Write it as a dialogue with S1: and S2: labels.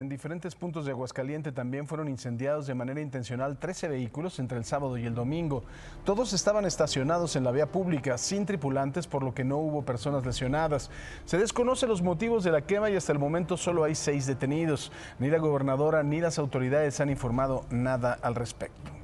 S1: En diferentes puntos de Aguascaliente también fueron incendiados de manera intencional 13 vehículos entre el sábado y el domingo. Todos estaban estacionados en la vía pública, sin tripulantes, por lo que no hubo personas lesionadas. Se desconocen los motivos de la quema y hasta el momento solo hay seis detenidos. Ni la gobernadora ni las autoridades han informado nada al respecto.